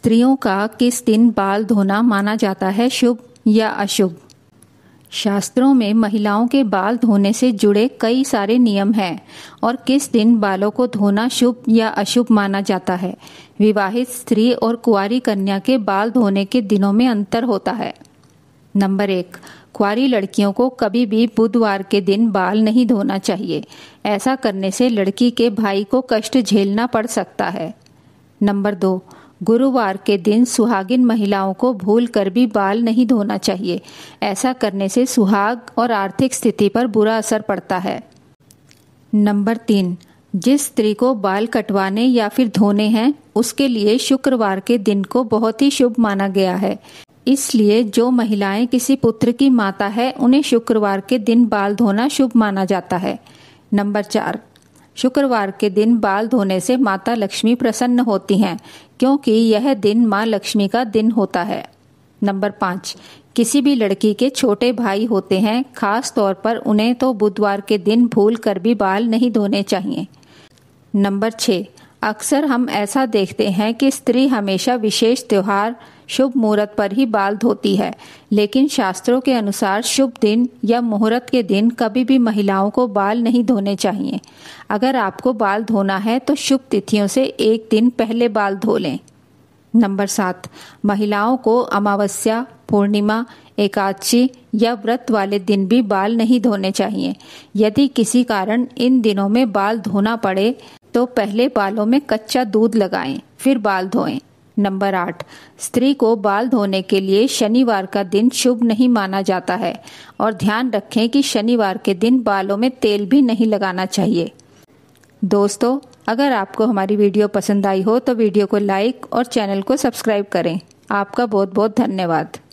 स्त्रियों का किस दिन बाल धोना माना जाता है शुभ या अशुभ शास्त्रों में महिलाओं के बाल धोने से जुड़े कई सारे नियम हैं और किस दिन बालों को धोना शुभ या अशुभ माना जाता है विवाहित स्त्री और कुआरी कन्या के बाल धोने के दिनों में अंतर होता है नंबर एक कुआरी लड़कियों को कभी भी बुधवार के दिन बाल नहीं धोना चाहिए ऐसा करने से लड़की के भाई को कष्ट झेलना पड़ सकता है नंबर दो गुरुवार के दिन सुहागिन महिलाओं को भूल कर भी बाल नहीं धोना चाहिए ऐसा करने से सुहाग और आर्थिक स्थिति पर बुरा असर पड़ता है नंबर तीन जिस स्त्री को बाल कटवाने या फिर धोने हैं उसके लिए शुक्रवार के दिन को बहुत ही शुभ माना गया है इसलिए जो महिलाएं किसी पुत्र की माता है उन्हें शुक्रवार के दिन बाल धोना शुभ माना जाता है नंबर चार शुक्रवार के दिन बाल धोने से माता लक्ष्मी प्रसन्न होती हैं क्योंकि यह दिन माँ लक्ष्मी का दिन होता है नंबर पाँच किसी भी लड़की के छोटे भाई होते हैं खास तौर पर उन्हें तो बुधवार के दिन भूल कर भी बाल नहीं धोने चाहिए नंबर छः अक्सर हम ऐसा देखते हैं कि स्त्री हमेशा विशेष त्योहार शुभ मुहूर्त पर ही बाल धोती है लेकिन शास्त्रों के अनुसार शुभ दिन या मुहूर्त के दिन कभी भी महिलाओं को बाल नहीं धोने चाहिए अगर आपको बाल धोना है तो शुभ तिथियों से एक दिन पहले बाल धो लें नंबर सात महिलाओं को अमावस्या पूर्णिमा एकादशी या व्रत वाले दिन भी बाल नहीं धोने चाहिए यदि किसी कारण इन दिनों में बाल धोना पड़े तो पहले बालों में कच्चा दूध लगाएं, फिर बाल धोएं। नंबर आठ स्त्री को बाल धोने के लिए शनिवार का दिन शुभ नहीं माना जाता है और ध्यान रखें कि शनिवार के दिन बालों में तेल भी नहीं लगाना चाहिए दोस्तों अगर आपको हमारी वीडियो पसंद आई हो तो वीडियो को लाइक और चैनल को सब्सक्राइब करें आपका बहुत बहुत धन्यवाद